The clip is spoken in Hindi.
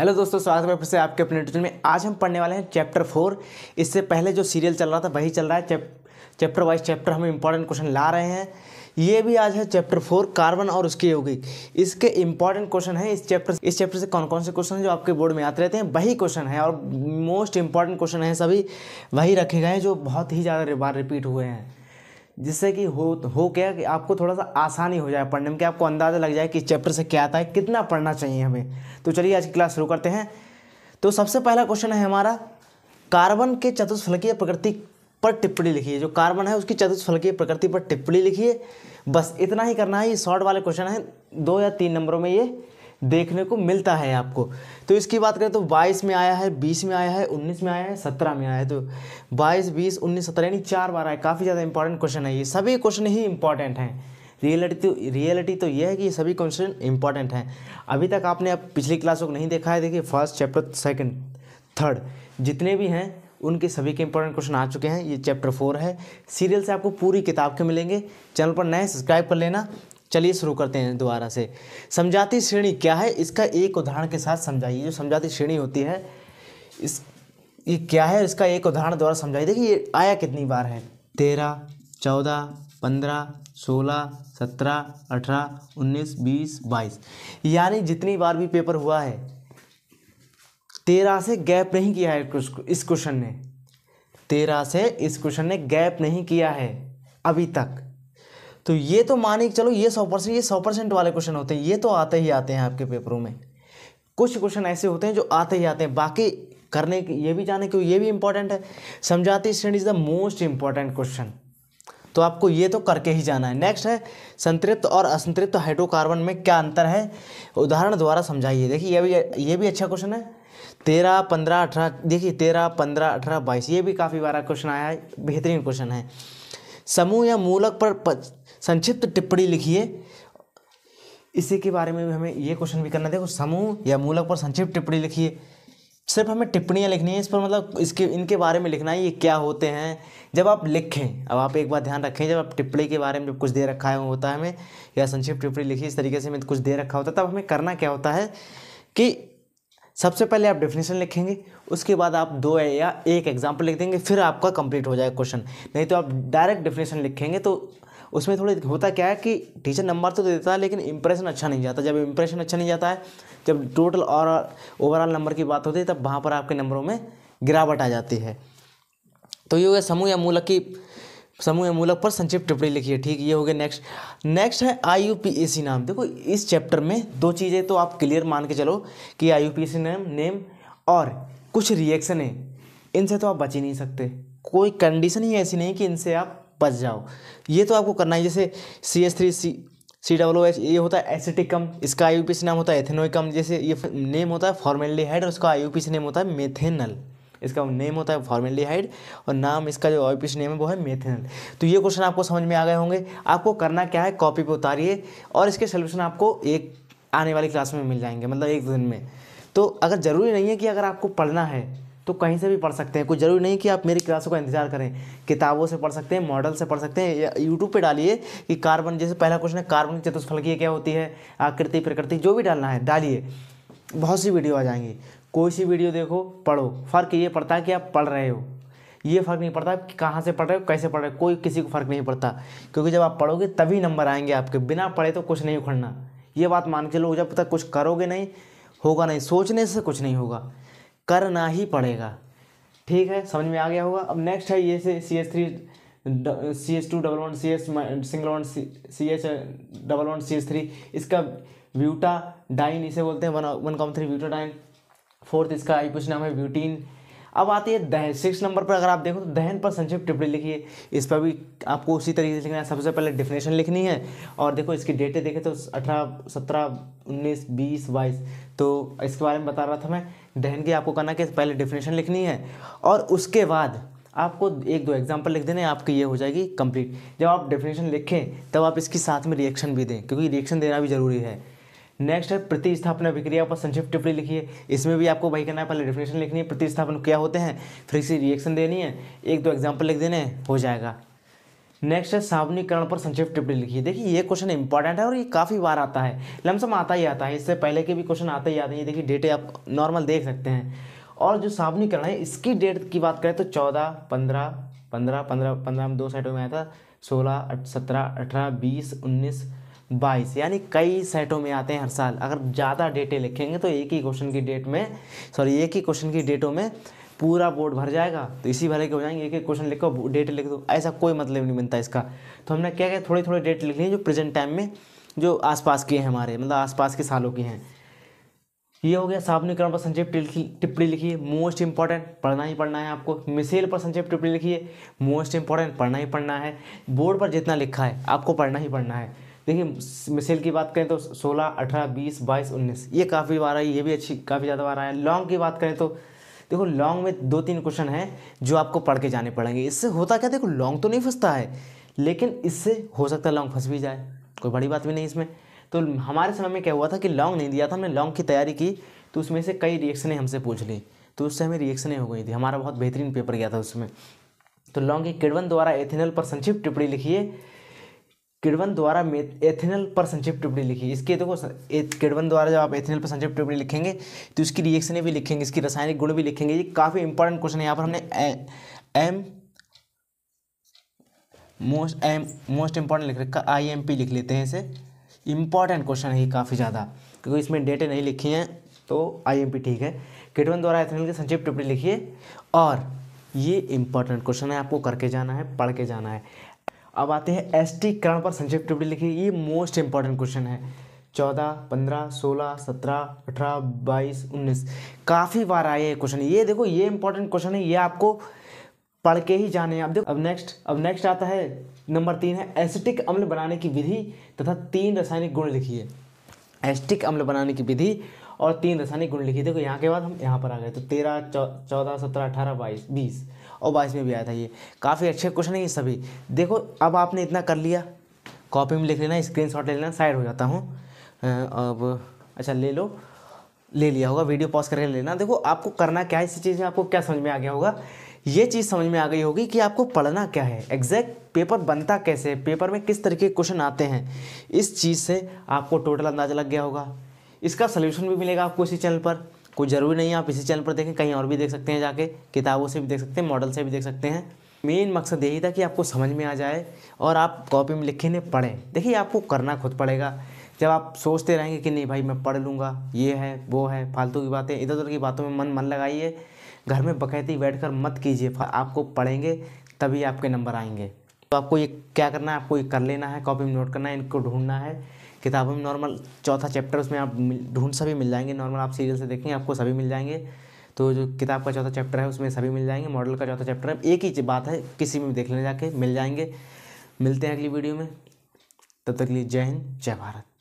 हेलो दोस्तों स्वागत है फिर से आपके अपने ट्यूशन में आज हम पढ़ने वाले हैं चैप्टर फोर इससे पहले जो सीरियल चल रहा था वही चल रहा है चैप्टर वाइज चैप्टर हम इम्पॉर्टेंट क्वेश्चन ला रहे हैं ये भी आज है चैप्टर फोर कार्बन और उसके यौगिक इसके इंपॉर्टेंट क्वेश्चन है इस चैप्टर इस चैप्टर से कौन कौन से क्वेश्चन जो आपके बोर्ड में आते रहते हैं वही क्वेश्चन है और मोस्ट इम्पॉर्टेंट क्वेश्चन है सभी वही रखे गए हैं जो बहुत ही ज़्यादा बार रिपीट हुए हैं जिससे कि हो हो क्या कि आपको थोड़ा सा आसानी हो जाए पढ़ने में कि आपको अंदाज़ा लग जाए कि इस चैप्टर से क्या आता है कितना पढ़ना चाहिए हमें तो चलिए आज की क्लास शुरू करते हैं तो सबसे पहला क्वेश्चन है हमारा कार्बन के चतुष्फलकीय प्रकृति पर टिप्पणी लिखिए जो कार्बन है उसकी चतुष्फलकीय प्रकृति पर टिप्पणी लिखिए बस इतना ही करना है ये शॉर्ट वाले क्वेश्चन है दो या तीन नंबरों में ये देखने को मिलता है आपको तो इसकी बात करें तो बाईस में आया है बीस में आया है उन्नीस में आया है सत्रह में आया है तो बाईस बीस उन्नीस सत्रह यानी चार बार आया काफ़ी ज़्यादा इंपॉर्टेंट क्वेश्चन है ये सभी क्वेश्चन ही इंपॉर्टेंट हैं रियलिटी तो रियलिटी तो यह है कि ये सभी क्वेश्चन इंपॉर्टेंट हैं अभी तक आपने अब पिछली क्लासों को नहीं देखा है देखिए फर्स्ट चैप्टर सेकंड थर्ड जितने भी हैं उनके सभी के इंपॉर्टेंट क्वेश्चन आ चुके हैं ये चैप्टर फोर है सीरियल से आपको पूरी किताब के मिलेंगे चैनल पर नए सब्सक्राइब कर लेना चलिए शुरू करते हैं दोबारा से समझाती श्रेणी क्या है इसका एक उदाहरण के साथ समझाइए जो समझाती श्रेणी होती है इस ये क्या है इसका एक उदाहरण द्वारा समझाइए देखिए ये आया कितनी बार है तेरह चौदह पंद्रह सोलह सत्रह अठारह उन्नीस बीस बाईस यानी जितनी बार भी पेपर हुआ है तेरह से गैप नहीं किया है इस क्वेश्चन ने तेरह से इस क्वेश्चन ने गैप नहीं किया है अभी तक तो ये तो माने चलो ये सौ परसेंट ये सौ परसेंट वाले क्वेश्चन होते हैं ये तो आते ही आते हैं आपके पेपरों में कुछ क्वेश्चन ऐसे होते हैं जो आते ही आते हैं बाकी करने की ये भी जाने क्यों ये भी इंपॉर्टेंट है समझाती श्रेणी is the most important question तो आपको ये तो करके ही जाना है नेक्स्ट है संतृप्त और असंतृप्त हाइड्रोकार्बन में क्या अंतर है उदाहरण द्वारा समझाइए देखिए ये भी ये भी अच्छा क्वेश्चन है तेरह पंद्रह अठारह देखिए तेरह पंद्रह अठारह बाईस ये भी काफ़ी बारा क्वेश्चन आया है बेहतरीन क्वेश्चन है समूह या मूलक पर संक्षिप्त टिप्पणी लिखिए इसी के बारे में भी हमें ये क्वेश्चन भी करना देखो समूह या मूलक पर संक्षिप्त टिप्पणी लिखिए सिर्फ हमें टिप्पणियाँ लिखनी है इस पर मतलब इसके इनके बारे में लिखना है ये क्या होते हैं जब आप लिखें अब आप एक बार ध्यान रखें जब आप टिप्पणी के बारे में जब कुछ दे रखा है होता है हमें या संक्षिप्त टिप्पणी लिखी इस तरीके से हमें कुछ दे रखा होता है तब हमें करना क्या होता है कि सबसे पहले आप डेफिनेशन लिखेंगे उसके बाद आप दो या एक एग्जाम्पल लिख देंगे फिर आपका कंप्लीट हो जाएगा क्वेश्चन नहीं तो आप डायरेक्ट डेफिनेशन लिखेंगे तो उसमें थोड़ी होता क्या है कि टीचर नंबर तो दे देता है लेकिन इंप्रेशन अच्छा नहीं जाता जब इंप्रेशन अच्छा नहीं जाता है जब टोटल और ओवरऑल नंबर की बात होती है तब वहाँ पर आपके नंबरों में गिरावट आ जाती है तो ये हो गया समूह या मूलक की समूह या मूलक पर संक्षिप्त टिप्पणी लिखिए ठीक ये हो गया नेक्स्ट नेक्स्ट है आई यू पी ए सी नाम देखो इस चैप्टर में दो चीज़ें तो आप क्लियर मान के चलो कि I U P A C name name और कुछ रिएक्शन है इनसे तो आप बच ही नहीं सकते कोई कंडीशन ही ऐसी नहीं कि इनसे आप बच जाओ ये तो आपको करना है जैसे C S three C C double H ये होता है एसिटिकम इसका आई सी नाम होता है एथेनोइकम जैसे ये नेम होता है हाइड और उसका आई सी नेम होता है मेथेनल इसका नेम होता है हाइड और नाम इसका जो आई नेम है वो है मेथेनल तो ये क्वेश्चन आपको समझ में आ गए होंगे आपको करना क्या है कॉपी पर उतारिए और इसके सोल्यूशन आपको एक आने वाली क्लास में मिल जाएंगे मतलब एक दिन में तो अगर ज़रूरी नहीं है कि अगर आपको पढ़ना है तो कहीं से भी पढ़ सकते हैं कोई ज़रूरी नहीं कि आप मेरी क्लासों का इंतजार करें किताबों से पढ़ सकते हैं मॉडल से पढ़ सकते हैं या यूट्यूब पर डालिए कि कार्बन जैसे पहला क्वेश्चन है कार्बन चतुष्फलकीय क्या होती है आकृति प्रकृति जो भी डालना है डालिए बहुत सी वीडियो आ जाएंगी कोई सी वीडियो देखो पढ़ो फ़र्क ये पड़ता है कि आप पढ़ रहे हो ये फ़र्क नहीं पड़ता कि कहाँ से पढ़ रहे हो कैसे पढ़ रहे हो कोई किसी को फ़र्क नहीं पड़ता क्योंकि जब आप पढ़ोगे तभी नंबर आएंगे आपके बिना पढ़े तो कुछ नहीं उखड़ना ये बात मान के लोग जब तक कुछ करोगे नहीं होगा नहीं सोचने से कुछ नहीं होगा करना ही पड़ेगा ठीक है समझ में आ गया होगा अब नेक्स्ट है ये से C S three C S two double one C S single one C H double one C S three इसका ब्यूटा डाइन इसे बोलते हैं one one comma three butadiene fourth इसका आई कुछ नाम है ब्यूटीन अब आती है दहन सिक्स नंबर पर अगर आप देखो तो दहन पर संक्षिप्त टिप्पणी लिखिए इस पर भी आपको उसी तरीके से लिखना है सबसे पहले डिफिनेशन लिखनी है और देखो इसकी डेटें देखें तो अठारह सत्रह उन्नीस बीस बाईस तो इसके बारे में बता रहा था मैं दहन की आपको करना कि पहले डेफिनेशन लिखनी है और उसके बाद आपको एक दो एग्जाम्पल लिख देने आपकी ये हो जाएगी कंप्लीट जब आप डेफिनेशन लिखें तब आप इसके साथ में रिएक्शन भी दें क्योंकि रिएक्शन देना भी ज़रूरी है नेक्स्ट है प्रतिस्थापना विक्रिया पर संक्षिप्त टिप्पणी लिखिए इसमें भी आपको वही करना है पहले डेफिनेशन लिखनी है प्रतिस्थापन क्या होते हैं फिर इसी रिएक्शन देनी है एक दो एग्जाम्पल लिख देने हो जाएगा नेक्स्ट है सावनीकरण पर संक्षिप्त टिप्पणी लिखी देखिए ये क्वेश्चन इंपॉर्टेंट है और ये काफ़ी बार आता है लमसम आता ही आता है इससे पहले के भी क्वेश्चन आते ही आते हैं देखिए डेटे आप नॉर्मल देख सकते हैं और जो सावनीकरण है इसकी डेट की बात करें तो चौदह पंद्रह पंद्रह पंद्रह पंद्रह में दो सेटों में आया था सोलह सत्रह अठारह बीस उन्नीस बाईस यानी कई सेटों में आते हैं हर साल अगर ज़्यादा डेटे लिखेंगे तो एक ही क्वेश्चन की डेट में सॉरी एक ही क्वेश्चन की डेटों में पूरा बोर्ड भर जाएगा तो इसी भरे के हो जाएंगे एक एक क्वेश्चन लिखो डेट लिख दो ऐसा कोई मतलब नहीं बनता इसका तो हमने क्या क्या थोड़े थोड़े डेट लिख लिए जो प्रेजेंट टाइम में जो आसपास के हैं हमारे मतलब आसपास के सालों के हैं ये हो गया सामने क्रम पर संक्षिप्त टिप्पणी लिखिए मोस्ट इंपॉर्टेंट पढ़ना ही पढ़ना है आपको मिसेल पर संक्षिप्त टिप्पणी लिखिए मोस्ट इंपॉर्टेंट पढ़ना ही पढ़ना है बोर्ड पर जितना लिखा है आपको पढ़ना ही पढ़ना है देखिए मिसेल की बात करें तो 16, 18, 20, 22, 19 ये काफ़ी बार आई ये भी अच्छी काफ़ी ज़्यादा बार आया लॉन्ग की बात करें तो देखो लॉन्ग में दो तीन क्वेश्चन हैं जो आपको पढ़ के जाने पड़ेंगे इससे होता क्या देखो लॉन्ग तो नहीं फंसता है लेकिन इससे हो सकता है लॉन्ग फंस भी जाए कोई बड़ी बात भी नहीं इसमें तो हमारे समय में क्या हुआ था कि लॉन्ग नहीं दिया था हमने लॉन्ग की तैयारी की तो उसमें से कई रिएक्शनें हमसे पूछ ली तो उससे हमें रिएक्शनें हो गई थी हमारा बहुत बेहतरीन पेपर गया था उसमें तो लॉन्ग की किडवन द्वारा एथेनल पर संक्षिप्त टिप्पणी लिखिए किडवन द्वारा एथेनल पर संक्षिप्त टिप्पणी लिखी इसके देखो किडवन द्वारा जब आप एथेनल पर संक्षिप्त टिप्पणी लिखेंगे तो इसकी रिएक्शनें भी लिखेंगे इसकी रासायनिक गुण भी लिखेंगे ये काफ़ी इंपॉर्टेंट क्वेश्चन है यहाँ पर हमने M most M most important लिख रखा आई एम पी लिख लेते हैं इसे इंपॉर्टेंट क्वेश्चन है ये काफ़ी ज़्यादा क्योंकि इसमें डेटे नहीं लिखी हैं तो आई एम पी ठीक है किडवन द्वारा एथेनल की संक्षिप्त टिप्पणी लिखिए और ये इंपॉर्टेंट क्वेश्चन है आपको करके जाना है पढ़ के जाना है अब आते हैं एस टी करण पर संक्षिप्त टिप्पणी लिखिए ये मोस्ट इंपॉर्टेंट क्वेश्चन है चौदह पंद्रह सोलह सत्रह अठारह बाईस उन्नीस काफ़ी बार आए ये क्वेश्चन ये देखो ये इंपॉर्टेंट क्वेश्चन है ये आपको पढ़ के ही जाने अब देखो अब नेक्स्ट अब नेक्स्ट आता है नंबर तीन है एसिटिक अम्ल बनाने की विधि तथा तीन रासायनिक गुण लिखिए एसिटिक अम्ल बनाने की विधि और तीन रासायनिक गुण लिखिए देखो यहाँ के बाद हम यहाँ पर आ गए तो तेरह चौदह सत्रह अठारह बाईस बीस और बाईस में भी आया था ये काफ़ी अच्छे क्वेश्चन हैं ये सभी देखो अब आपने इतना कर लिया कॉपी में लिख लेना स्क्रीन शॉट ले लेना साइड हो जाता हूँ अब अच्छा ले लो ले लिया होगा वीडियो पॉज करके लेना देखो आपको करना क्या है इसी चीज़ में आपको क्या समझ में आ गया होगा ये चीज़ समझ में आ गई होगी कि आपको पढ़ना क्या है एग्जैक्ट पेपर बनता कैसे है पेपर में किस तरीके के क्वेश्चन आते हैं इस चीज़ से आपको टोटल अंदाज़ा लग गया होगा इसका सलूशन भी मिलेगा आपको इसी चैनल पर कोई ज़रूरी नहीं है आप इसी चैनल पर देखें कहीं और भी देख सकते हैं जाके किताबों से भी देख सकते हैं मॉडल से भी देख सकते हैं मेन मकसद यही था कि आपको समझ में आ जाए और आप कॉपी में लिखे नहीं पढ़ें देखिए आपको करना खुद पड़ेगा जब आप सोचते रहेंगे कि नहीं भाई मैं पढ़ लूँगा ये है वो है फालतू की बातें इधर उधर की बातों में मन मन लगाइए घर में बकैती बैठ कर मत कीजिए आपको पढ़ेंगे तभी आपके नंबर आएंगे तो आपको ये क्या करना है आपको ये कर लेना है कॉपी में नोट करना है इनको ढूंढना है किताबों में नॉर्मल चौथा चैप्टर उसमें आप ढूंढ सभी मिल जाएंगे नॉर्मल आप सीरियल से देखेंगे आपको सभी मिल जाएंगे तो जो किताब का चौथा चैप्टर है उसमें सभी मिल जाएंगे मॉडल का चौथा चैप्टर है एक ही बात है किसी में देख लेने जाके मिल जाएंगे मिलते हैं अगली वीडियो में तब तक लिए जय हिंद जय भारत